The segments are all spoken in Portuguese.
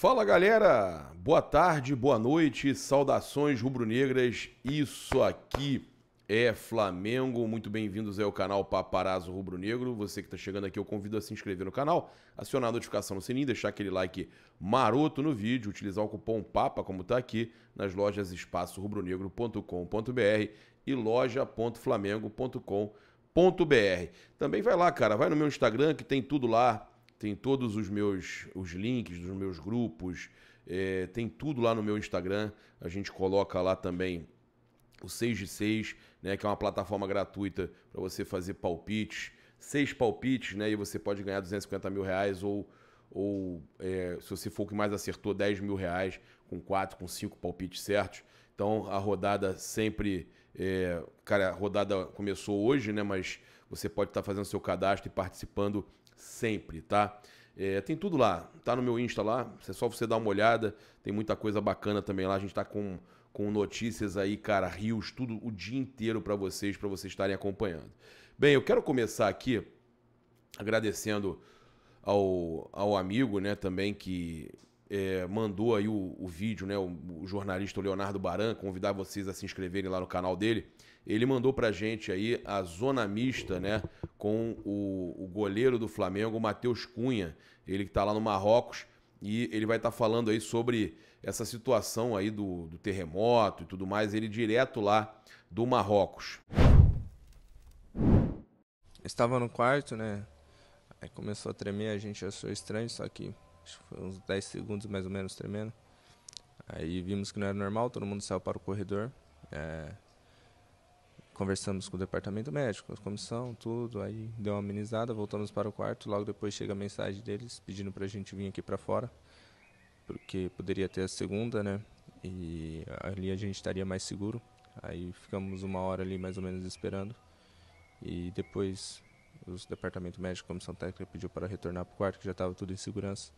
Fala galera, boa tarde, boa noite, saudações rubro-negras. Isso aqui é Flamengo. Muito bem-vindos ao canal Paparazzo Rubro-Negro. Você que está chegando aqui, eu convido a se inscrever no canal, acionar a notificação no sininho, deixar aquele like maroto no vídeo, utilizar o cupom PAPA, como está aqui, nas lojas espaçorubronegro.com.br e loja.flamengo.com.br. Também vai lá, cara, vai no meu Instagram que tem tudo lá tem todos os meus os links dos meus grupos, é, tem tudo lá no meu Instagram. A gente coloca lá também o 6 de 6, né, que é uma plataforma gratuita para você fazer palpites. Seis palpites, né, e você pode ganhar 250 mil reais ou, ou é, se você for o que mais acertou, 10 mil reais com quatro, com cinco palpites certos. Então a rodada sempre. É, cara, a rodada começou hoje, né? Mas você pode estar tá fazendo seu cadastro e participando sempre, tá? É, tem tudo lá, tá no meu Insta lá, é só você dar uma olhada, tem muita coisa bacana também lá, a gente tá com, com notícias aí, cara, rios, tudo o dia inteiro para vocês, para vocês estarem acompanhando. Bem, eu quero começar aqui agradecendo ao, ao amigo, né, também que é, mandou aí o, o vídeo, né, o, o jornalista Leonardo Baran, convidar vocês a se inscreverem lá no canal dele. Ele mandou pra gente aí a zona mista, né? Com o, o goleiro do Flamengo, o Matheus Cunha. Ele que tá lá no Marrocos e ele vai estar tá falando aí sobre essa situação aí do, do terremoto e tudo mais. Ele direto lá do Marrocos. Estava no quarto, né? Aí começou a tremer, a gente achou estranho, só que foi uns 10 segundos mais ou menos tremendo. Aí vimos que não era normal, todo mundo saiu para o corredor. É, conversamos com o departamento médico, a comissão, tudo, aí deu uma amenizada, voltamos para o quarto, logo depois chega a mensagem deles pedindo para a gente vir aqui para fora, porque poderia ter a segunda, né? E ali a gente estaria mais seguro. Aí ficamos uma hora ali mais ou menos esperando. E depois o departamento médico, a comissão técnica pediu para retornar para o quarto, que já estava tudo em segurança.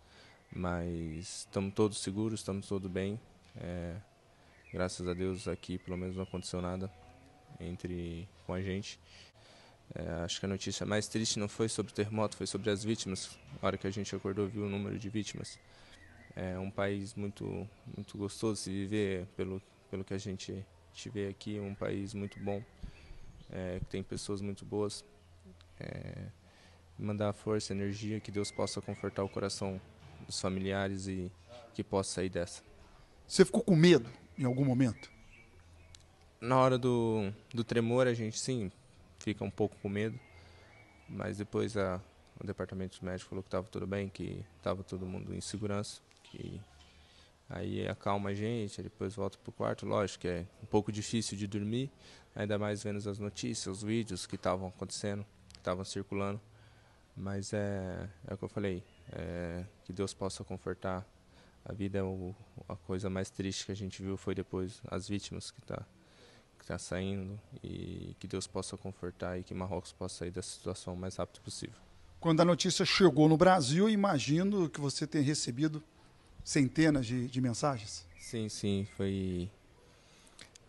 Mas estamos todos seguros, estamos todos bem. É, graças a Deus aqui pelo menos não aconteceu nada entre com a gente. É, acho que a notícia mais triste não foi sobre o terremoto, foi sobre as vítimas. A hora que a gente acordou, viu o número de vítimas. É um país muito, muito gostoso de se viver, pelo, pelo que a gente te vê aqui. Um país muito bom, é, que tem pessoas muito boas. É, mandar força, energia, que Deus possa confortar o coração dos familiares e que possa sair dessa. Você ficou com medo em algum momento? na hora do, do tremor a gente sim fica um pouco com medo, mas depois a, o departamento médico falou que estava tudo bem, que estava todo mundo em segurança, que aí acalma a gente, depois volta pro quarto, lógico que é um pouco difícil de dormir, ainda mais vendo as notícias, os vídeos que estavam acontecendo, que estavam circulando, mas é, é o que eu falei, é, que Deus possa confortar a vida, o, a coisa mais triste que a gente viu foi depois as vítimas que tá que está saindo e que Deus possa confortar e que Marrocos possa sair dessa situação o mais rápido possível. Quando a notícia chegou no Brasil, imagino que você tenha recebido centenas de, de mensagens. Sim, sim, foi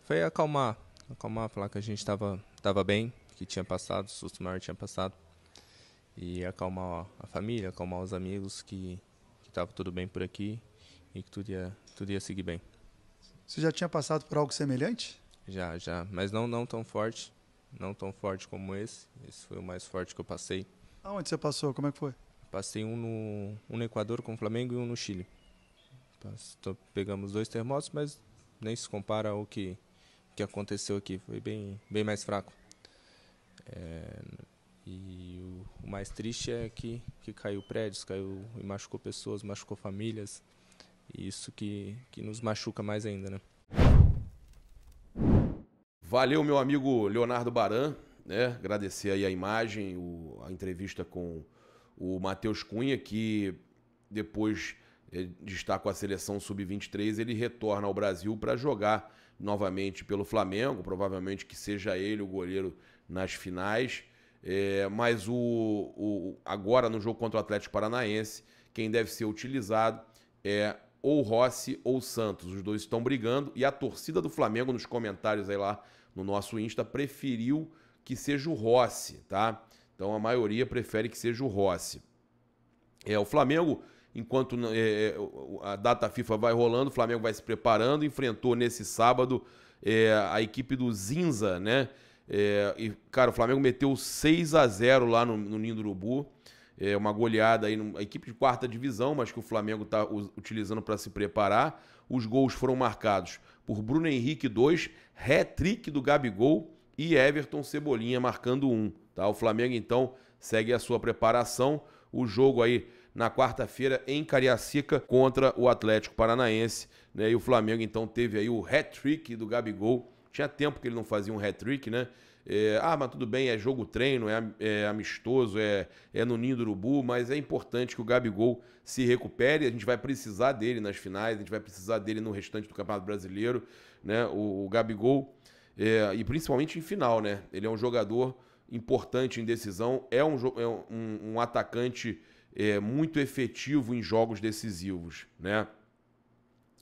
foi acalmar, acalmar, falar que a gente estava tava bem, que tinha passado, o susto maior tinha passado e acalmar a família, acalmar os amigos que estava tudo bem por aqui e que tudo ia, tudo ia seguir bem. Você já tinha passado por algo semelhante? Já, já. Mas não, não tão forte. Não tão forte como esse. Esse foi o mais forte que eu passei. Aonde você passou? Como é que foi? Passei um no, um no Equador com o Flamengo e um no Chile. pegamos dois terremotos, mas nem se compara ao que, que aconteceu aqui. Foi bem, bem mais fraco. É, e o, o, mais triste é que, que caiu prédios, caiu e machucou pessoas, machucou famílias. E isso que, que nos machuca mais ainda, né? Valeu, meu amigo Leonardo Baran, né? Agradecer aí a imagem, o, a entrevista com o Matheus Cunha, que depois eh, de estar com a seleção sub-23, ele retorna ao Brasil para jogar novamente pelo Flamengo, provavelmente que seja ele o goleiro nas finais. É, mas o, o, agora no jogo contra o Atlético Paranaense, quem deve ser utilizado é ou Rossi ou Santos. Os dois estão brigando e a torcida do Flamengo nos comentários aí lá no nosso Insta preferiu que seja o Rossi, tá? Então a maioria prefere que seja o Rossi. É, o Flamengo, enquanto né, é, é a data FIFA vai rolando, o Flamengo vai se preparando, enfrentou nesse sábado é, a equipe do Zinza, né? É, e, cara, o Flamengo meteu 6 a 0 lá no, no Ninho do Urubu. É uma goleada aí, a equipe de quarta divisão, mas que o Flamengo está utilizando para se preparar. Os gols foram marcados por Bruno Henrique 2, hat-trick do Gabigol e Everton Cebolinha marcando 1. Um, tá? O Flamengo então segue a sua preparação. O jogo aí na quarta-feira em Cariacica contra o Atlético Paranaense. Né? E o Flamengo então teve aí o hat-trick do Gabigol. Tinha tempo que ele não fazia um hat-trick, né? É, ah, mas tudo bem, é jogo treino, é, é amistoso, é, é no ninho do urubu, mas é importante que o Gabigol se recupere. A gente vai precisar dele nas finais, a gente vai precisar dele no restante do Campeonato Brasileiro. Né? O, o Gabigol, é, e principalmente em final, né? Ele é um jogador importante em decisão, é um, é um, um atacante é, muito efetivo em jogos decisivos, né?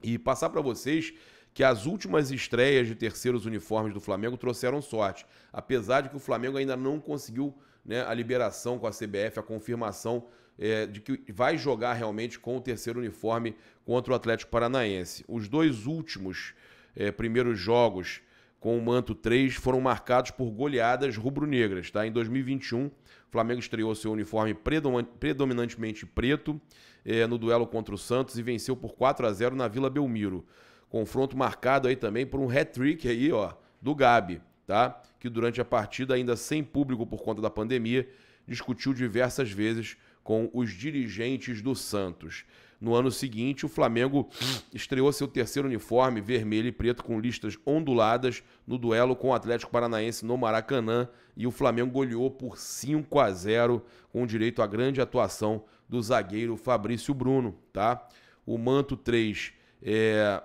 E passar para vocês que as últimas estreias de terceiros uniformes do Flamengo trouxeram sorte, apesar de que o Flamengo ainda não conseguiu né, a liberação com a CBF, a confirmação é, de que vai jogar realmente com o terceiro uniforme contra o Atlético Paranaense. Os dois últimos é, primeiros jogos com o Manto 3 foram marcados por goleadas rubro-negras. Tá? Em 2021, o Flamengo estreou seu uniforme predominantemente preto é, no duelo contra o Santos e venceu por 4 a 0 na Vila Belmiro. Confronto marcado aí também por um hat-trick aí, ó, do Gabi, tá? Que durante a partida, ainda sem público por conta da pandemia, discutiu diversas vezes com os dirigentes do Santos. No ano seguinte, o Flamengo estreou seu terceiro uniforme vermelho e preto com listas onduladas no duelo com o Atlético Paranaense no Maracanã e o Flamengo goleou por 5 a 0 com direito à grande atuação do zagueiro Fabrício Bruno, tá? O manto 3 é,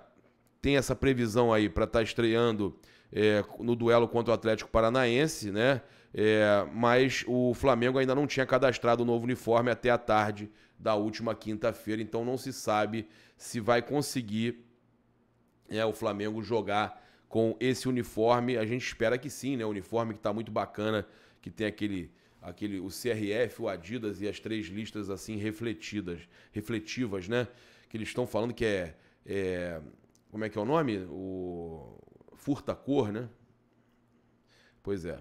tem essa previsão aí para estar tá estreando é, no duelo contra o Atlético Paranaense, né? É, mas o Flamengo ainda não tinha cadastrado o novo uniforme até a tarde da última quinta-feira, então não se sabe se vai conseguir é, o Flamengo jogar com esse uniforme. A gente espera que sim, né? O uniforme que está muito bacana, que tem aquele aquele o CRF, o Adidas e as três listas assim refletidas, refletivas, né? Que eles estão falando que é, é como é que é o nome? O furta-cor, né? Pois é.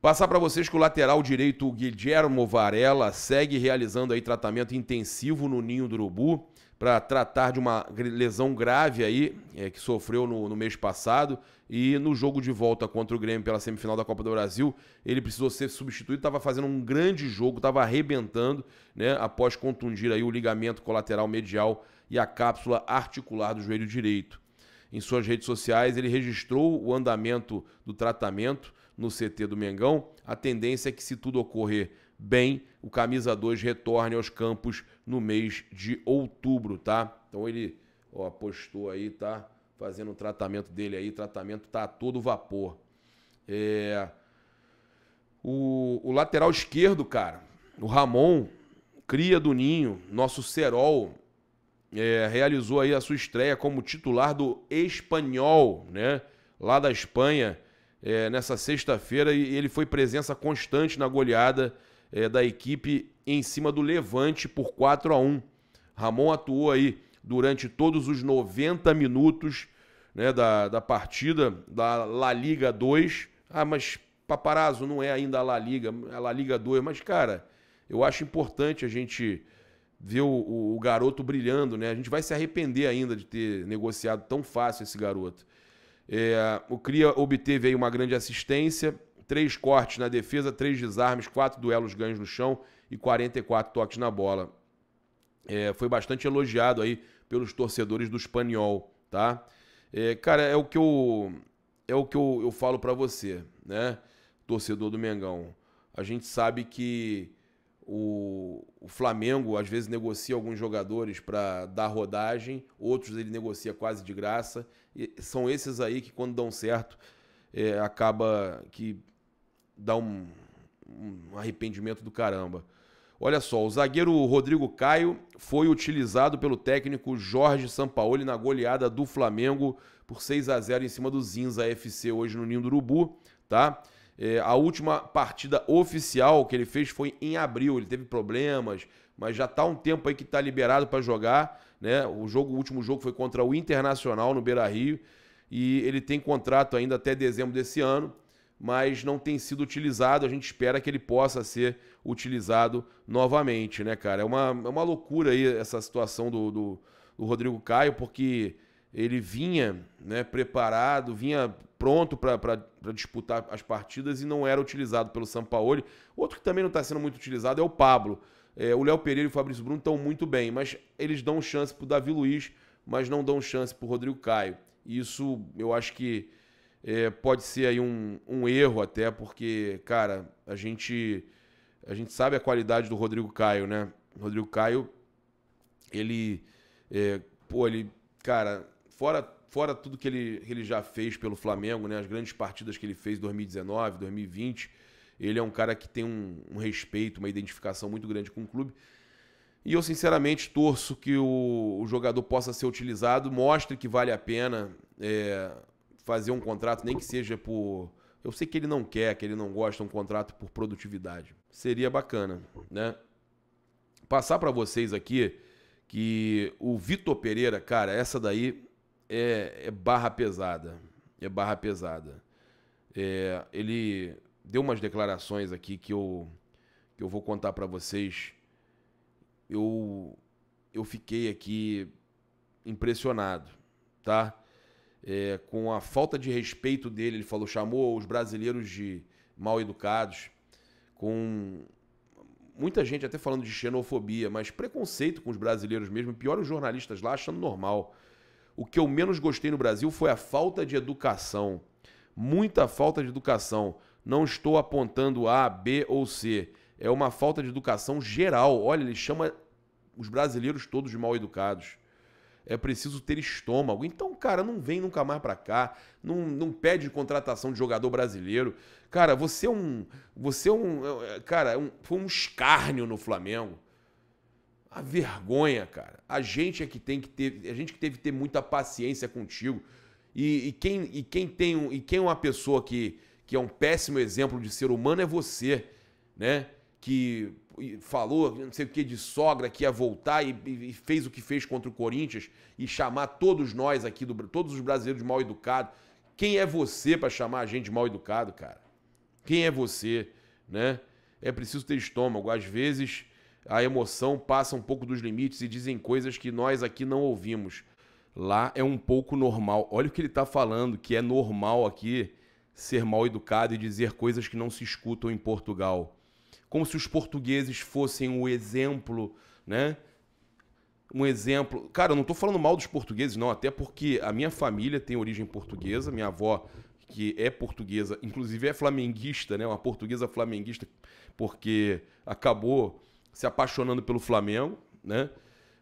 Passar para vocês que o lateral direito o Guilhermo Varela segue realizando aí tratamento intensivo no ninho do urubu para tratar de uma lesão grave aí é, que sofreu no, no, mês passado e no jogo de volta contra o Grêmio pela semifinal da Copa do Brasil ele precisou ser substituído estava fazendo um grande jogo estava arrebentando né após contundir aí o ligamento colateral medial e a cápsula articular do joelho direito. Em suas redes sociais, ele registrou o andamento do tratamento no CT do Mengão. A tendência é que, se tudo ocorrer bem, o camisa 2 retorne aos campos no mês de outubro, tá? Então ele ó, apostou aí, tá? Fazendo o tratamento dele aí, o tratamento tá a todo vapor. É... O, o lateral esquerdo, cara, o Ramon, cria do Ninho, nosso Serol, é, realizou aí a sua estreia como titular do Espanhol, né? Lá da Espanha, é, nessa sexta-feira, e ele foi presença constante na goleada é, da equipe em cima do Levante por 4 a 1 Ramon atuou aí durante todos os 90 minutos né, da, da partida da La Liga 2. Ah, mas Paparazzo não é ainda a La Liga, é a La Liga 2, mas cara, eu acho importante a gente ver o, o, garoto brilhando, né? A gente vai se arrepender ainda de ter negociado tão fácil esse garoto. É, o Cria obteve aí uma grande assistência, três cortes na defesa, três desarmes, quatro duelos ganhos no chão e 44 toques na bola. É, foi bastante elogiado aí pelos torcedores do Espanhol, tá? É, cara, é o que eu, é o que eu, eu falo para você, né? Torcedor do Mengão. A gente sabe que o, o Flamengo às vezes negocia alguns jogadores para dar rodagem, outros ele negocia quase de graça. E são esses aí que, quando dão certo, é, acaba que dá um, um arrependimento do caramba. Olha só, o zagueiro Rodrigo Caio foi utilizado pelo técnico Jorge Sampaoli na goleada do Flamengo por 6 a 0 em cima do Zinza FC hoje no Ninho do Urubu, tá? É, a última partida oficial que ele fez foi em abril. Ele teve problemas, mas já está um tempo aí que está liberado para jogar. Né? O, jogo, o último jogo foi contra o Internacional no Beira Rio. E ele tem contrato ainda até dezembro desse ano, mas não tem sido utilizado. A gente espera que ele possa ser utilizado novamente, né, cara? É uma, é uma loucura aí essa situação do, do, do Rodrigo Caio, porque ele vinha né, preparado, vinha pronto para disputar as partidas e não era utilizado pelo Sampaoli. Outro que também não está sendo muito utilizado é o Pablo. É, o Léo Pereira e o Fabrício Bruno estão muito bem, mas eles dão chance para o Davi Luiz, mas não dão chance para o Rodrigo Caio. Isso eu acho que é, pode ser aí um, um erro até, porque, cara, a gente, a gente sabe a qualidade do Rodrigo Caio, né? O Rodrigo Caio, ele, é, pô, ele, cara, fora, fora tudo que ele, ele já fez pelo Flamengo, né? As grandes partidas que ele fez em 2019, 2020. Ele é um cara que tem um, um respeito, uma identificação muito grande com o clube. E eu, sinceramente, torço que o, o, jogador possa ser utilizado, mostre que vale a pena é, fazer um contrato, nem que seja por. Eu sei que ele não quer, que ele não gosta, um contrato por produtividade. Seria bacana, né? Passar para vocês aqui que o Vitor Pereira, cara, essa daí é, é barra pesada. É barra pesada. É, ele deu umas declarações aqui que eu, que eu vou contar para vocês. Eu, eu fiquei aqui impressionado, tá? É, com a falta de respeito dele, ele falou, chamou os brasileiros de mal educados, com muita gente até falando de xenofobia, mas preconceito com os brasileiros mesmo, pior os jornalistas lá achando normal o que eu menos gostei no Brasil foi a falta de educação. Muita falta de educação. Não estou apontando A, B ou C. É uma falta de educação geral. Olha, ele chama os brasileiros todos de mal educados. É preciso ter estômago. Então, cara, não vem nunca mais para cá. Não, não pede contratação de jogador brasileiro. Cara, você é um. Você é um. É, é, cara, é um, foi um escárnio no Flamengo a vergonha, cara. A gente é que tem que ter, a gente que teve que ter muita paciência contigo. E, e quem, e quem tem um, e quem é uma pessoa que, que é um péssimo exemplo de ser humano é você, né? Que falou não sei o que de sogra que ia voltar e, e fez o que fez contra o Corinthians e chamar todos nós aqui do todos os brasileiros de mal educado. Quem é você para chamar a gente de mal educado, cara? Quem é você, né? É preciso ter estômago. Às vezes a emoção passa um pouco dos limites e dizem coisas que nós aqui não ouvimos. Lá é um pouco normal. Olha o que ele está falando, que é normal aqui ser mal educado e dizer coisas que não se escutam em Portugal. Como se os portugueses fossem o exemplo, né? um exemplo. Cara, eu não estou falando mal dos portugueses, não, até porque a minha família tem origem portuguesa, minha avó, que é portuguesa, inclusive é flamenguista, né? Uma portuguesa flamenguista, porque acabou se apaixonando pelo Flamengo, né?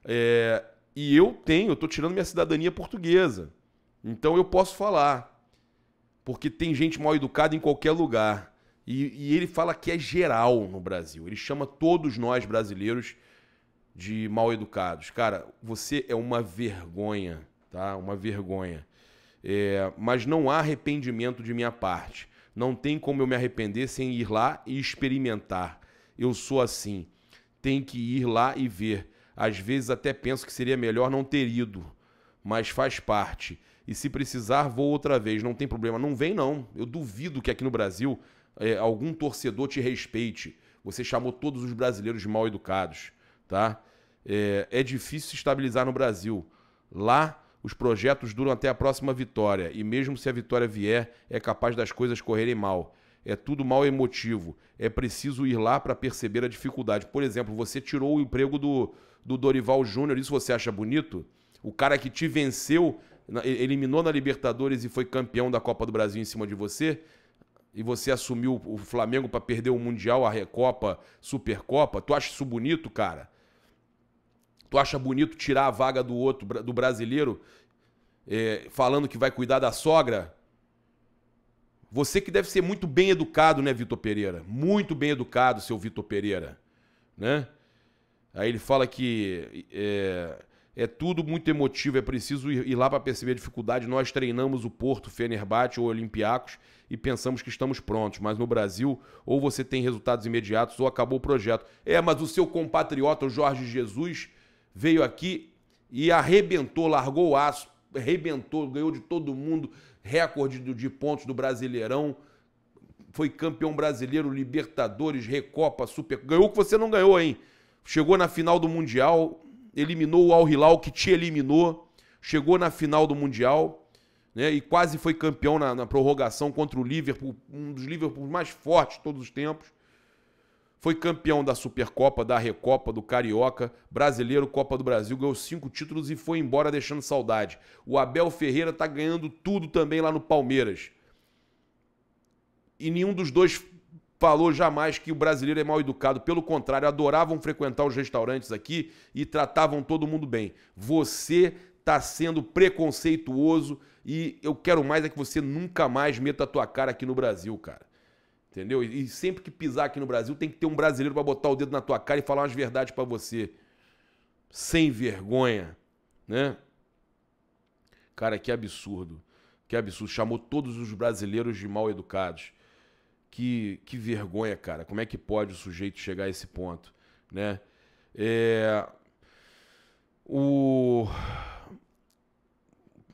É, e eu tenho, eu tô tirando minha cidadania portuguesa. Então eu posso falar. Porque tem gente mal educada em qualquer lugar. E, e ele fala que é geral no Brasil. Ele chama todos nós brasileiros de mal educados. Cara, você é uma vergonha, tá? Uma vergonha. É, mas não há arrependimento de minha parte. Não tem como eu me arrepender sem ir lá e experimentar. Eu sou assim tem que ir lá e ver. Às vezes até penso que seria melhor não ter ido, mas faz parte. E se precisar, vou outra vez, não tem problema. Não vem, não. Eu duvido que aqui no Brasil é, algum torcedor te respeite. Você chamou todos os brasileiros de mal educados, tá? É, é difícil se estabilizar no Brasil. Lá os projetos duram até a próxima vitória, e mesmo se a vitória vier, é capaz das coisas correrem mal é tudo mal emotivo. É preciso ir lá para perceber a dificuldade. Por exemplo, você tirou o emprego do, do Dorival Júnior, isso você acha bonito? O cara que te venceu, eliminou na Libertadores e foi campeão da Copa do Brasil em cima de você, e você assumiu o Flamengo para perder o Mundial, a Recopa, Supercopa, tu acha isso bonito, cara? Tu acha bonito tirar a vaga do outro, do brasileiro, é, falando que vai cuidar da sogra? Você que deve ser muito bem educado, né, Vitor Pereira? Muito bem educado, seu Vitor Pereira. Né? Aí ele fala que é, é tudo muito emotivo, é preciso ir, ir lá para perceber a dificuldade. Nós treinamos o Porto, Fenerbahçe ou Olympiacos e pensamos que estamos prontos, mas no Brasil ou você tem resultados imediatos ou acabou o projeto. É, mas o seu compatriota, o Jorge Jesus, veio aqui e arrebentou, largou o aço, arrebentou, ganhou de todo mundo, recorde de pontos do Brasileirão, foi campeão brasileiro, Libertadores, Recopa, Super. Ganhou o que você não ganhou, hein? Chegou na final do Mundial, eliminou o Al Hilal, que te eliminou, chegou na final do Mundial, né? E quase foi campeão na, na prorrogação contra o Liverpool, um dos Liverpools mais fortes de todos os tempos. Foi campeão da Supercopa, da Recopa, do Carioca, brasileiro, Copa do Brasil, ganhou cinco títulos e foi embora deixando saudade. O Abel Ferreira tá ganhando tudo também lá no Palmeiras. E nenhum dos dois falou jamais que o brasileiro é mal educado. Pelo contrário, adoravam frequentar os restaurantes aqui e tratavam todo mundo bem. Você tá sendo preconceituoso e eu quero mais é que você nunca mais meta a tua cara aqui no Brasil, cara. Entendeu? E, sempre que pisar aqui no Brasil, tem que ter um brasileiro para botar o dedo na tua cara e falar umas verdades para você. Sem vergonha, né? Cara, que absurdo. Que absurdo. Chamou todos os brasileiros de mal educados. Que, que vergonha, cara. Como é que pode o sujeito chegar a esse ponto, né? É... O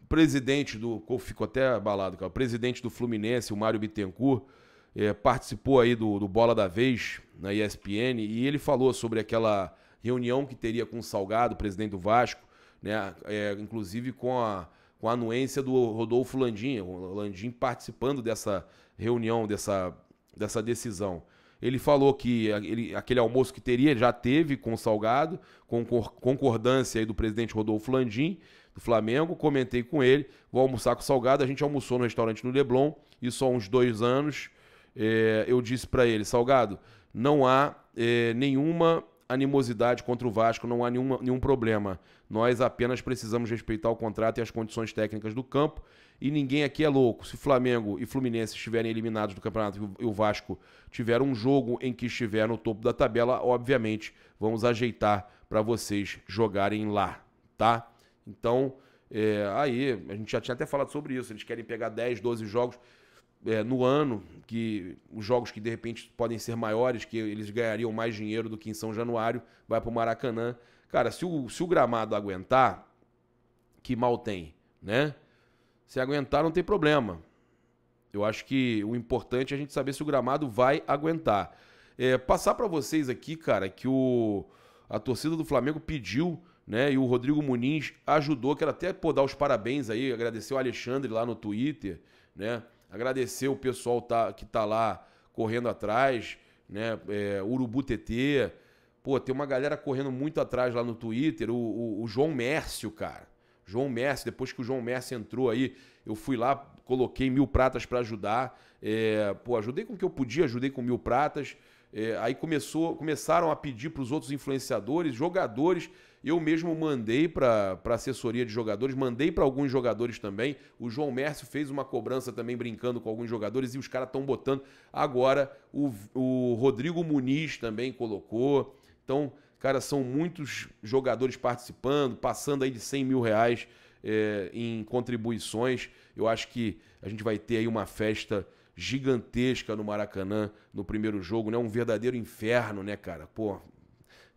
presidente do. Ficou até abalado, cara. O presidente do Fluminense, o Mário Bittencourt, é, participou aí do, do, Bola da Vez na ESPN e ele falou sobre aquela reunião que teria com o Salgado, presidente do Vasco, né, é, inclusive com a, com a anuência do Rodolfo Landim, o Landim participando dessa reunião, dessa, dessa decisão. Ele falou que ele, aquele almoço que teria já teve com o Salgado, com concordância aí do presidente Rodolfo Landim, do Flamengo. Comentei com ele, vou almoçar com o Salgado. A gente almoçou no restaurante no Leblon, isso há uns dois anos é, eu disse para ele, Salgado, não há é, nenhuma animosidade contra o Vasco, não há nenhuma, nenhum problema. Nós apenas precisamos respeitar o contrato e as condições técnicas do campo e ninguém aqui é louco. Se Flamengo e Fluminense estiverem eliminados do campeonato e o Vasco tiver um jogo em que estiver no topo da tabela, obviamente vamos ajeitar para vocês jogarem lá, tá? Então, é, aí, a gente já tinha até falado sobre isso. Eles querem pegar 10, 12 jogos é, no ano, que os jogos que de repente podem ser maiores, que eles ganhariam mais dinheiro do que em São Januário, vai para o Maracanã. Cara, se o, se o gramado aguentar, que mal tem, né? Se aguentar, não tem problema. Eu acho que o importante é a gente saber se o gramado vai aguentar. É, passar para vocês aqui, cara, que o, a torcida do Flamengo pediu, né? E o Rodrigo Muniz ajudou, quero até pô, dar os parabéns aí, agradecer o Alexandre lá no Twitter, né? Agradecer o pessoal tá, que tá lá correndo atrás, né? É, Urubu TT. Pô, tem uma galera correndo muito atrás lá no Twitter. O, o, o João Mércio, cara. João Mércio, depois que o João Mércio entrou aí, eu fui lá, coloquei mil pratas para ajudar. É, pô, ajudei com o que eu podia, ajudei com mil pratas. É, aí começou, começaram a pedir para os outros influenciadores, jogadores eu mesmo mandei para assessoria de jogadores, mandei para alguns jogadores também. O João Mércio fez uma cobrança também brincando com alguns jogadores e os caras estão botando. Agora, o, o Rodrigo Muniz também colocou. Então, cara, são muitos jogadores participando, passando aí de 100 mil reais é, em contribuições. Eu acho que a gente vai ter aí uma festa gigantesca no Maracanã no primeiro jogo, né? Um verdadeiro inferno, né, cara? Pô,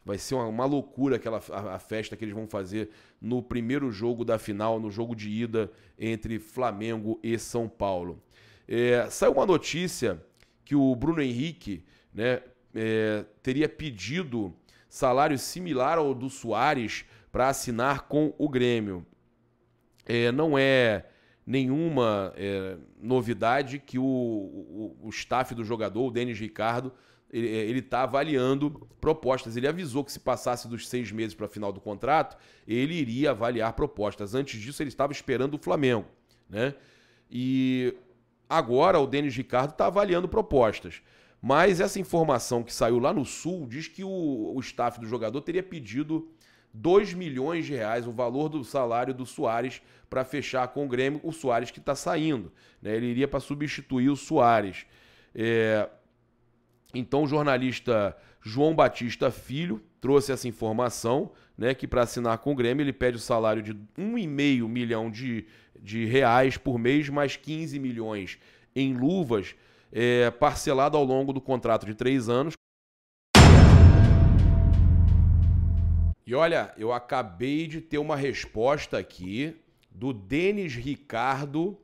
Vai ser uma, uma loucura aquela a, a, festa que eles vão fazer no primeiro jogo da final, no jogo de ida entre Flamengo e São Paulo. É, saiu uma notícia que o Bruno Henrique né, é, teria pedido salário similar ao do Soares para assinar com o Grêmio. É, não é nenhuma é, novidade que o, o, o staff do jogador, o Denis Ricardo, ele é, está avaliando propostas. Ele avisou que se passasse dos seis meses para a final do contrato, ele iria avaliar propostas. Antes disso, ele estava esperando o Flamengo. Né? E agora o Denis Ricardo está avaliando propostas. Mas essa informação que saiu lá no Sul diz que o, o staff do jogador teria pedido 2 milhões de reais, o valor do salário do Soares, para fechar com o Grêmio, o Soares que está saindo. Né? Ele iria para substituir o Soares. É... Então, o jornalista João Batista Filho trouxe essa informação, né, que para assinar com o Grêmio ele pede o salário de 1,5 milhão de, de reais por mês, mais 15 milhões em luvas, é, parcelado ao longo do contrato de três anos. E olha, eu acabei de ter uma resposta aqui do Denis Ricardo,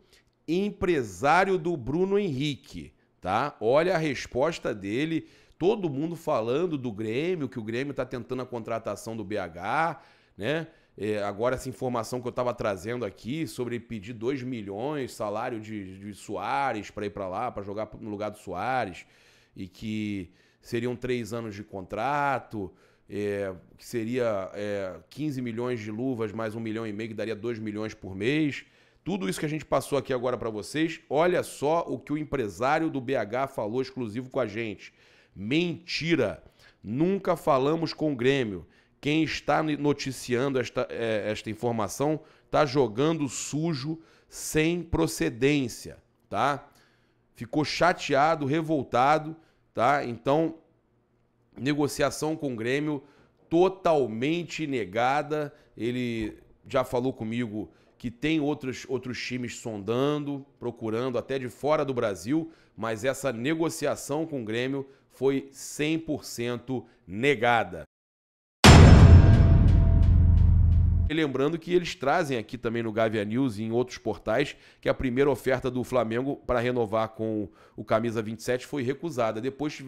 empresário do Bruno Henrique tá? Olha a resposta dele, todo mundo falando do Grêmio, que o Grêmio está tentando a contratação do BH, né? É, agora essa informação que eu estava trazendo aqui sobre pedir 2 milhões salário de, de Soares para ir para lá, para jogar no lugar do Soares, e que seriam três anos de contrato, é, que seria é, 15 milhões de luvas mais um milhão e meio, que daria 2 milhões por mês. Tudo isso que a gente passou aqui agora para vocês, olha só o que o empresário do BH falou exclusivo com a gente. Mentira! Nunca falamos com o Grêmio. Quem está noticiando esta, é, esta informação está jogando sujo sem procedência, tá? Ficou chateado, revoltado, tá? Então, negociação com o Grêmio totalmente negada. Ele já falou comigo que tem outros, outros times sondando, procurando até de fora do Brasil, mas essa negociação com o Grêmio foi 100% negada. E lembrando que eles trazem aqui também no Gavia News e em outros portais que a primeira oferta do Flamengo para renovar com o Camisa 27 foi recusada. Depois,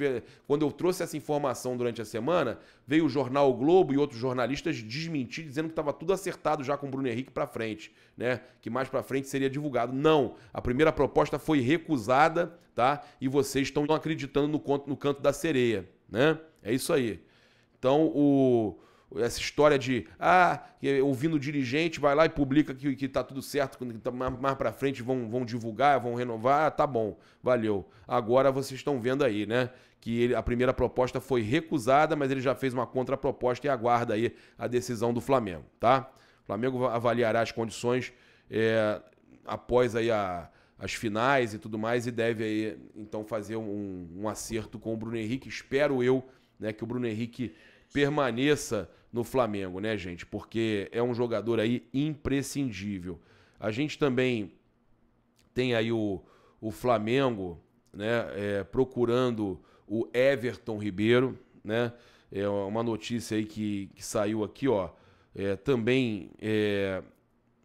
quando eu trouxe essa informação durante a semana, veio o jornal o Globo e outros jornalistas desmentir, dizendo que estava tudo acertado já com o Bruno Henrique para frente, né? Que mais para frente seria divulgado. Não, a primeira proposta foi recusada, tá? E vocês estão acreditando no, conto, no canto da sereia, né? É isso aí. Então, o essa história de ah, é ouvindo o dirigente, vai lá e publica que, que tá tudo certo, que tá mais, mais para frente vão, vão divulgar, vão renovar, tá bom, valeu. Agora vocês estão vendo aí, né? Que ele, a primeira proposta foi recusada, mas ele já fez uma contraproposta e aguarda aí a decisão do Flamengo, tá? O Flamengo avaliará as condições é, após aí a, as finais e tudo mais e deve aí então fazer um, um acerto com o Bruno Henrique. Espero eu né, que o Bruno Henrique permaneça no Flamengo, né, gente? Porque é um jogador aí imprescindível. A gente também tem aí o, o Flamengo, né, é, procurando o Everton Ribeiro, né? É uma notícia aí que, que saiu aqui, ó, é, também é,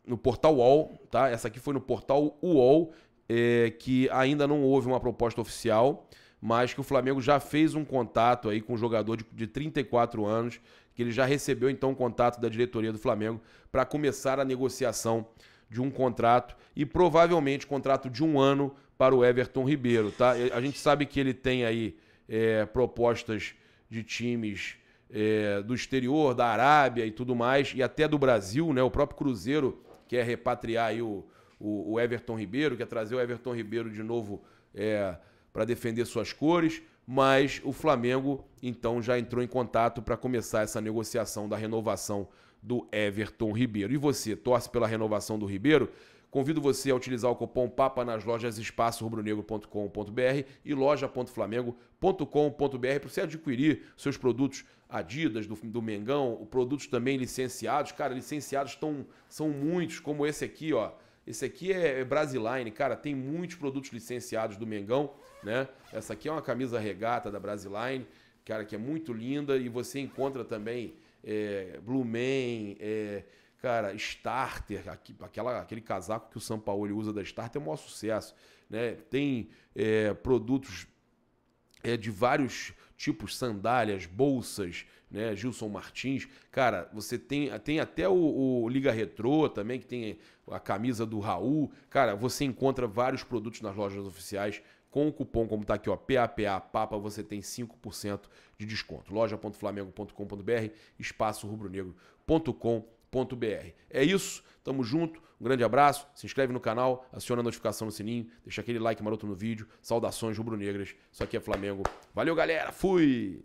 no portal UOL, tá? Essa aqui foi no portal UOL, é, que ainda não houve uma proposta oficial, mas que o Flamengo já fez um contato aí com um jogador de, de 34 anos que ele já recebeu então o contato da diretoria do Flamengo para começar a negociação de um contrato e provavelmente contrato de um ano para o Everton Ribeiro, tá? A gente sabe que ele tem aí é, propostas de times é, do exterior, da Arábia e tudo mais, e até do Brasil, né? O próprio Cruzeiro quer repatriar aí o, o, o Everton Ribeiro, quer trazer o Everton Ribeiro de novo é, para defender suas cores mas o Flamengo então já entrou em contato para começar essa negociação da renovação do Everton Ribeiro. E você, torce pela renovação do Ribeiro? Convido você a utilizar o cupom PAPA nas lojas espaçorubronegro.com.br e loja.flamengo.com.br para você adquirir seus produtos Adidas, do, do Mengão, produtos também licenciados. Cara, licenciados tão, são muitos, como esse aqui, ó. Esse aqui é, é Brasiline, cara, tem muitos produtos licenciados do Mengão né? Essa aqui é uma camisa regata da Brasiline, cara, que é muito linda e você encontra também é, Blue Man, é, cara, Starter, aqui, aquela, aquele casaco que o Sampaoli usa da Starter é um maior sucesso, né? Tem é, produtos é, de vários tipos, sandálias, bolsas, né? Gilson Martins, cara, você tem, tem até o, o Liga Retrô também, que tem a camisa do Raul, cara, você encontra vários produtos nas lojas oficiais com o cupom, como está aqui, ó, PAPA, PAPA, você tem 5% de desconto. loja.flamengo.com.br, espaço rubronegro.com.br. É isso, tamo junto, um grande abraço, se inscreve no canal, aciona a notificação no sininho, deixa aquele like maroto no vídeo, saudações rubro-negras, isso aqui é Flamengo. Valeu, galera, fui!